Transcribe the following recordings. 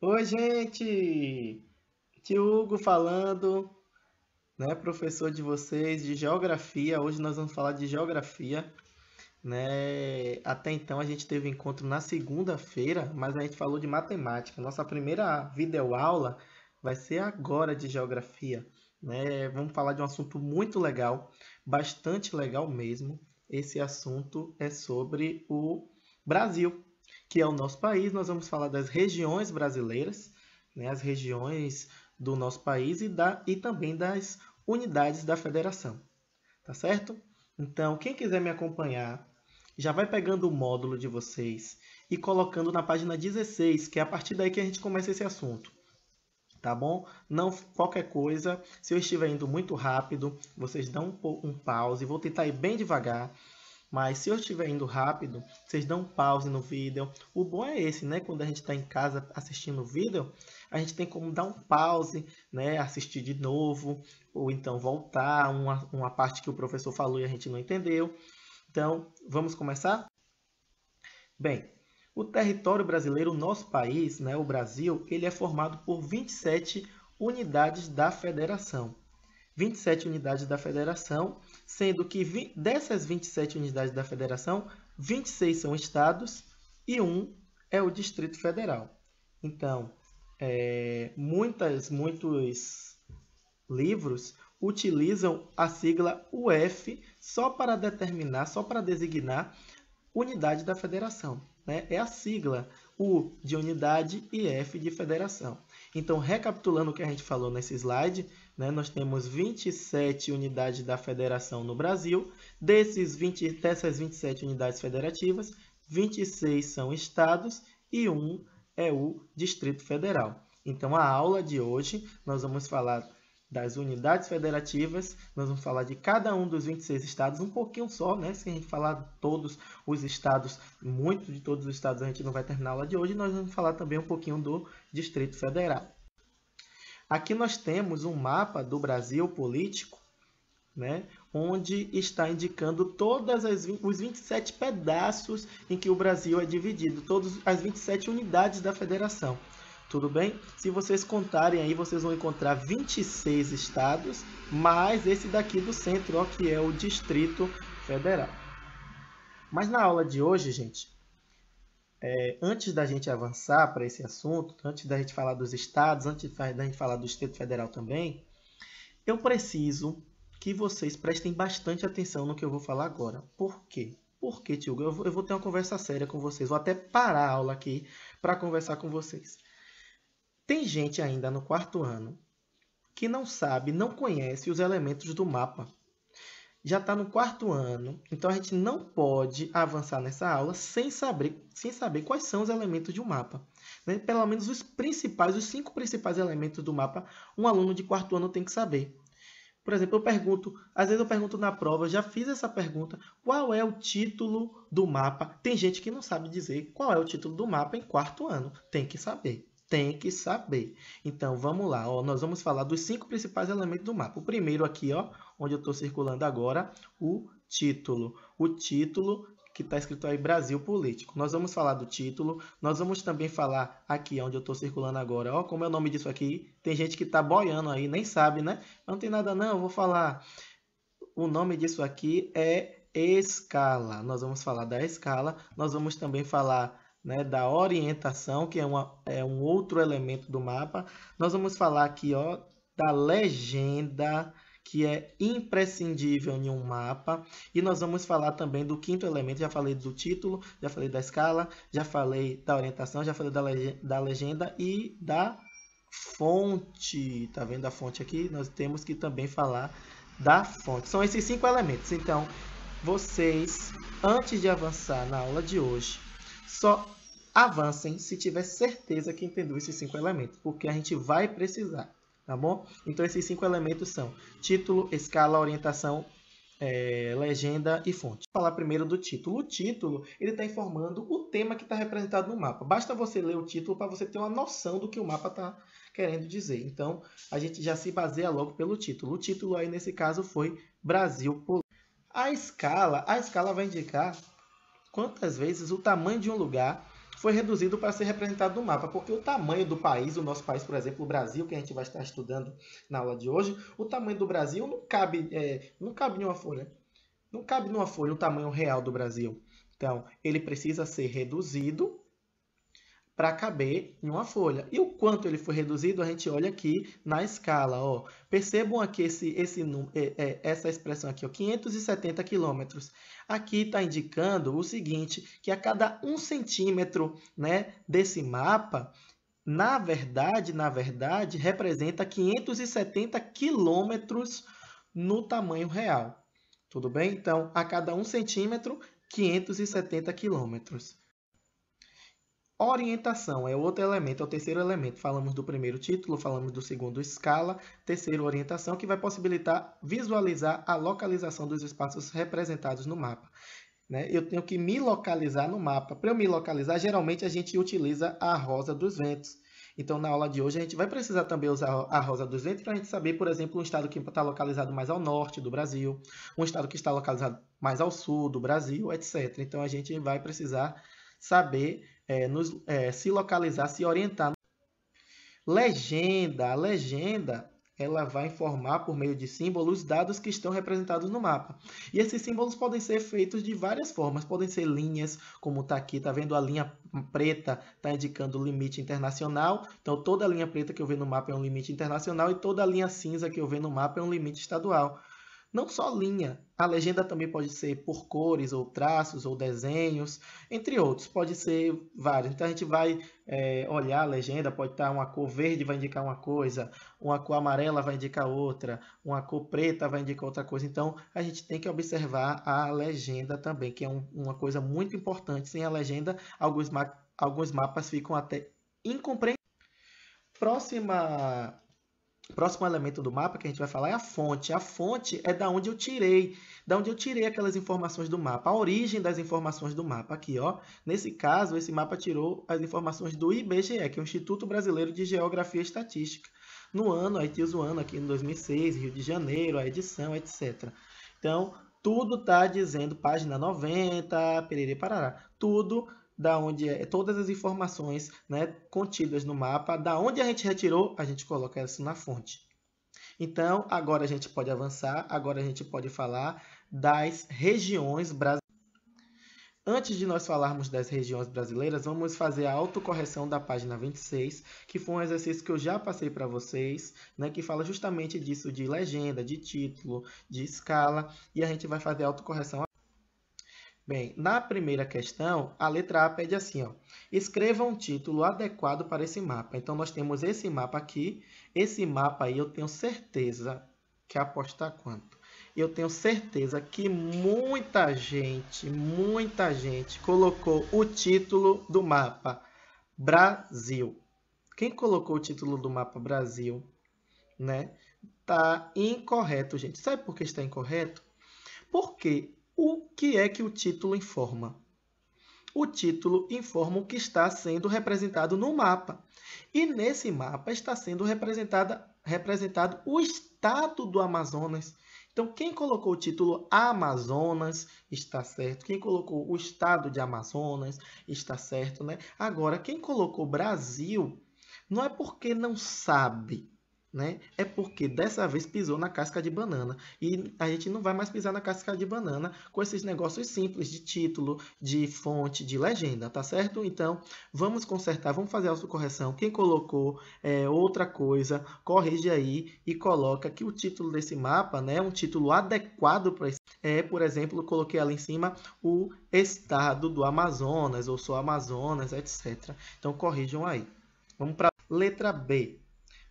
Oi, gente! Tio é Hugo falando, né, professor de vocês de geografia. Hoje nós vamos falar de geografia, né? Até então a gente teve encontro na segunda-feira, mas a gente falou de matemática. Nossa primeira videoaula vai ser agora de geografia, né? Vamos falar de um assunto muito legal, bastante legal mesmo. Esse assunto é sobre o Brasil, que é o nosso país. Nós vamos falar das regiões brasileiras, né, as regiões do nosso país e, da, e também das unidades da federação. Tá certo? Então, quem quiser me acompanhar, já vai pegando o módulo de vocês e colocando na página 16, que é a partir daí que a gente começa esse assunto. Tá bom? Não qualquer coisa. Se eu estiver indo muito rápido, vocês dão um, um pause. Vou tentar ir bem devagar mas se eu estiver indo rápido, vocês dão pause no vídeo. O bom é esse, né? Quando a gente está em casa assistindo o vídeo, a gente tem como dar um pause, né? Assistir de novo, ou então voltar uma, uma parte que o professor falou e a gente não entendeu. Então, vamos começar? Bem, o território brasileiro, nosso país, né, o Brasil, ele é formado por 27 unidades da federação. 27 unidades da federação sendo que dessas 27 unidades da federação, 26 são estados e um é o Distrito Federal. Então, é, muitas, muitos livros utilizam a sigla UF só para determinar, só para designar unidade da federação. Né? É a sigla U de unidade e F de federação. Então, recapitulando o que a gente falou nesse slide, né? Nós temos 27 unidades da federação no Brasil. Desses 20, dessas 27 unidades federativas, 26 são estados e um é o Distrito Federal. Então, a aula de hoje, nós vamos falar das unidades federativas, nós vamos falar de cada um dos 26 estados, um pouquinho só, né? Se a gente falar todos os estados, muito de todos os estados, a gente não vai terminar a aula de hoje, nós vamos falar também um pouquinho do Distrito Federal. Aqui nós temos um mapa do Brasil político, né, onde está indicando todos os 27 pedaços em que o Brasil é dividido, todas as 27 unidades da federação. Tudo bem? Se vocês contarem aí, vocês vão encontrar 26 estados, mais esse daqui do centro, ó, que é o Distrito Federal. Mas na aula de hoje, gente, é, antes da gente avançar para esse assunto, antes da gente falar dos estados, antes da gente falar do Distrito Federal também, eu preciso que vocês prestem bastante atenção no que eu vou falar agora. Por quê? Porque, Tilga, eu, eu vou ter uma conversa séria com vocês. Vou até parar a aula aqui para conversar com vocês. Tem gente ainda no quarto ano que não sabe, não conhece os elementos do mapa já está no quarto ano, então a gente não pode avançar nessa aula sem saber, sem saber quais são os elementos de um mapa. Né? Pelo menos os principais, os cinco principais elementos do mapa, um aluno de quarto ano tem que saber. Por exemplo, eu pergunto, às vezes eu pergunto na prova, já fiz essa pergunta, qual é o título do mapa? Tem gente que não sabe dizer qual é o título do mapa em quarto ano, tem que saber tem que saber. Então, vamos lá. Ó, nós vamos falar dos cinco principais elementos do mapa. O primeiro aqui, ó, onde eu estou circulando agora, o título. O título que está escrito aí Brasil Político. Nós vamos falar do título, nós vamos também falar aqui onde eu estou circulando agora, ó, como é o nome disso aqui. Tem gente que está boiando aí, nem sabe, né? Não tem nada não, eu vou falar. O nome disso aqui é escala. Nós vamos falar da escala, nós vamos também falar né, da orientação, que é, uma, é um outro elemento do mapa. Nós vamos falar aqui ó, da legenda, que é imprescindível em um mapa. E nós vamos falar também do quinto elemento. Já falei do título, já falei da escala, já falei da orientação, já falei da, legenda, da legenda e da fonte. Tá vendo a fonte aqui? Nós temos que também falar da fonte. São esses cinco elementos. Então, vocês, antes de avançar na aula de hoje, só avancem se tiver certeza que entendeu esses cinco elementos, porque a gente vai precisar, tá bom? Então, esses cinco elementos são título, escala, orientação, é, legenda e fonte. Vou falar primeiro do título. O título ele está informando o tema que está representado no mapa. Basta você ler o título para você ter uma noção do que o mapa está querendo dizer. Então, a gente já se baseia logo pelo título. O título aí, nesse caso, foi Brasil Polônia. A escala, a escala vai indicar quantas vezes o tamanho de um lugar foi reduzido para ser representado no mapa, porque o tamanho do país, o nosso país, por exemplo, o Brasil, que a gente vai estar estudando na aula de hoje, o tamanho do Brasil não cabe, é, não cabe numa folha. Não cabe numa folha o tamanho real do Brasil. Então, ele precisa ser reduzido para caber em uma folha. E o quanto ele foi reduzido, a gente olha aqui na escala. Ó. Percebam aqui esse, esse, é, é, essa expressão aqui, ó, 570 quilômetros. Aqui está indicando o seguinte, que a cada um centímetro né, desse mapa, na verdade, na verdade, representa 570 quilômetros no tamanho real. Tudo bem? Então, a cada um centímetro, 570 quilômetros. Orientação é outro elemento, é o terceiro elemento. Falamos do primeiro título, falamos do segundo escala, terceiro orientação, que vai possibilitar visualizar a localização dos espaços representados no mapa. Né? Eu tenho que me localizar no mapa. Para eu me localizar, geralmente a gente utiliza a rosa dos ventos. Então, na aula de hoje, a gente vai precisar também usar a rosa dos ventos para a gente saber, por exemplo, um estado que está localizado mais ao norte do Brasil, um estado que está localizado mais ao sul do Brasil, etc. Então, a gente vai precisar saber é, nos, é, se localizar, se orientar. Legenda. A legenda ela vai informar por meio de símbolos dados que estão representados no mapa. E esses símbolos podem ser feitos de várias formas, podem ser linhas, como está aqui, está vendo a linha preta, está indicando o limite internacional, então toda a linha preta que eu vejo no mapa é um limite internacional e toda a linha cinza que eu vejo no mapa é um limite estadual. Não só linha, a legenda também pode ser por cores, ou traços, ou desenhos, entre outros, pode ser vários. Então a gente vai é, olhar a legenda, pode estar uma cor verde vai indicar uma coisa, uma cor amarela vai indicar outra, uma cor preta vai indicar outra coisa. Então a gente tem que observar a legenda também, que é um, uma coisa muito importante. Sem a legenda, alguns, ma alguns mapas ficam até incompreensíveis. Próxima Próximo elemento do mapa que a gente vai falar é a fonte. A fonte é da onde eu tirei, da onde eu tirei aquelas informações do mapa, a origem das informações do mapa aqui, ó. Nesse caso, esse mapa tirou as informações do IBGE, que é o Instituto Brasileiro de Geografia e Estatística. No ano, aí tinha o ano aqui em 2006, Rio de Janeiro, a edição, etc. Então, tudo está dizendo, página 90, perere parará, tudo da onde é todas as informações né, contidas no mapa, da onde a gente retirou, a gente coloca isso na fonte. Então, agora a gente pode avançar, agora a gente pode falar das regiões brasileiras. Antes de nós falarmos das regiões brasileiras, vamos fazer a autocorreção da página 26, que foi um exercício que eu já passei para vocês, né, que fala justamente disso de legenda, de título, de escala, e a gente vai fazer a autocorreção Bem, na primeira questão, a letra A pede assim, ó, escreva um título adequado para esse mapa. Então, nós temos esse mapa aqui, esse mapa aí eu tenho certeza, que apostar quanto? Eu tenho certeza que muita gente, muita gente colocou o título do mapa Brasil. Quem colocou o título do mapa Brasil, né, tá incorreto, gente. Sabe por que está incorreto? Porque o que é que o título informa? O título informa o que está sendo representado no mapa. E nesse mapa está sendo representada, representado o estado do Amazonas. Então, quem colocou o título Amazonas está certo. Quem colocou o estado de Amazonas está certo, né? Agora, quem colocou Brasil não é porque não sabe, né? É porque dessa vez pisou na casca de banana. E a gente não vai mais pisar na casca de banana com esses negócios simples de título, de fonte, de legenda, tá certo? Então, vamos consertar, vamos fazer a autocorreção. Quem colocou é, outra coisa, corrige aí e coloca que o título desse mapa né, é um título adequado para esse. É, por exemplo, coloquei ali em cima o estado do Amazonas, ou sou Amazonas, etc. Então, corrijam aí. Vamos para letra B.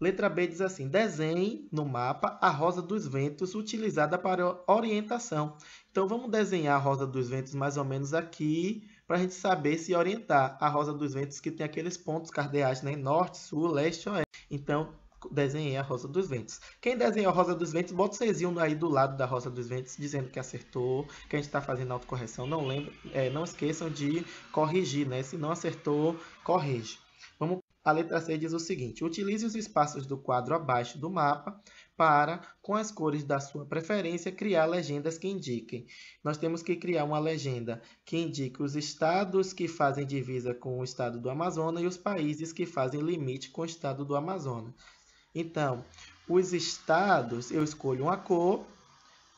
Letra B diz assim: desenhe no mapa a rosa dos ventos utilizada para orientação. Então vamos desenhar a rosa dos ventos mais ou menos aqui para a gente saber se orientar a rosa dos ventos que tem aqueles pontos cardeais, né? Norte, sul, leste, oeste. Então desenhei a Rosa dos Ventos. Quem desenhou a Rosa dos Ventos, bota o Czinho aí do lado da Rosa dos Ventos, dizendo que acertou, que a gente está fazendo autocorreção. Não lembra, é, não esqueçam de corrigir, né? Se não acertou, corrige. A letra C diz o seguinte: utilize os espaços do quadro abaixo do mapa para, com as cores da sua preferência, criar legendas que indiquem. Nós temos que criar uma legenda que indique os estados que fazem divisa com o estado do Amazonas e os países que fazem limite com o estado do Amazonas. Então, os estados, eu escolho uma cor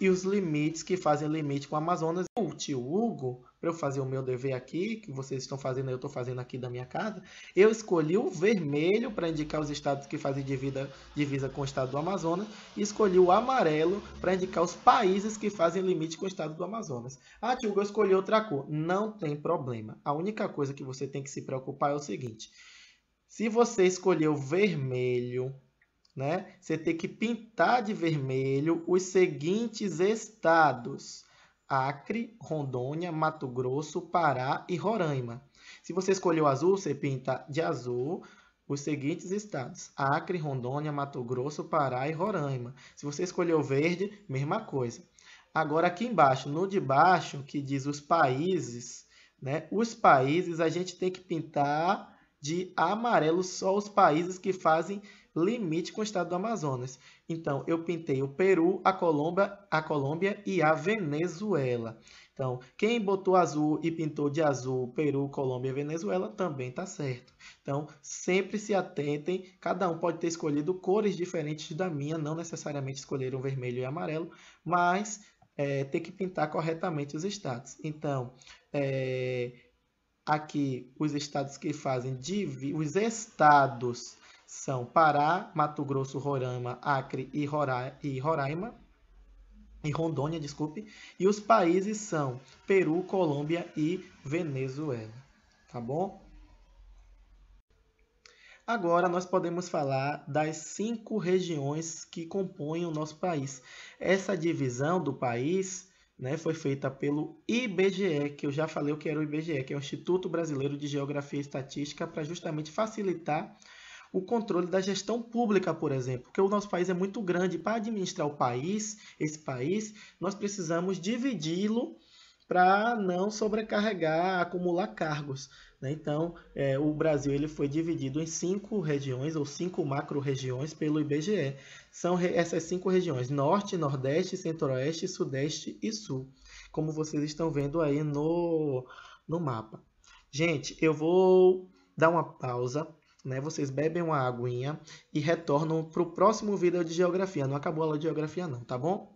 e os limites que fazem limite com o Amazonas. O tio Hugo, para eu fazer o meu dever aqui, que vocês estão fazendo, eu estou fazendo aqui da minha casa, eu escolhi o vermelho para indicar os estados que fazem divida, divisa com o estado do Amazonas e escolhi o amarelo para indicar os países que fazem limite com o estado do Amazonas. Ah, tio Hugo, eu escolhi outra cor. Não tem problema. A única coisa que você tem que se preocupar é o seguinte. Se você escolheu vermelho né? Você tem que pintar de vermelho os seguintes estados: Acre, Rondônia, Mato Grosso, Pará e Roraima. Se você escolheu azul, você pinta de azul os seguintes estados: Acre, Rondônia, Mato Grosso, Pará e Roraima. Se você escolheu verde, mesma coisa. Agora aqui embaixo, no de baixo, que diz os países, né? Os países a gente tem que pintar de amarelo só os países que fazem limite com o estado do Amazonas. Então, eu pintei o Peru, a Colômbia, a Colômbia e a Venezuela. Então, quem botou azul e pintou de azul Peru, Colômbia e Venezuela também está certo. Então, sempre se atentem. Cada um pode ter escolhido cores diferentes da minha, não necessariamente escolheram vermelho e amarelo, mas é, ter que pintar corretamente os estados. Então, é, aqui os estados que fazem os estados são Pará, Mato Grosso, Roraima, Acre e, Rora... e Roraima, e Rondônia, desculpe, e os países são Peru, Colômbia e Venezuela, tá bom? Agora nós podemos falar das cinco regiões que compõem o nosso país. Essa divisão do país né, foi feita pelo IBGE, que eu já falei o que era o IBGE, que é o Instituto Brasileiro de Geografia e Estatística, para justamente facilitar o controle da gestão pública, por exemplo, porque o nosso país é muito grande. Para administrar o país, esse país, nós precisamos dividi-lo para não sobrecarregar, acumular cargos. Né? Então, é, o Brasil ele foi dividido em cinco regiões ou cinco macro-regiões pelo IBGE. São essas cinco regiões: Norte, Nordeste, Centro-Oeste, Sudeste e Sul, como vocês estão vendo aí no, no mapa. Gente, eu vou dar uma pausa né? Vocês bebem uma aguinha e retornam para o próximo vídeo de geografia. Não acabou a aula de geografia não, tá bom?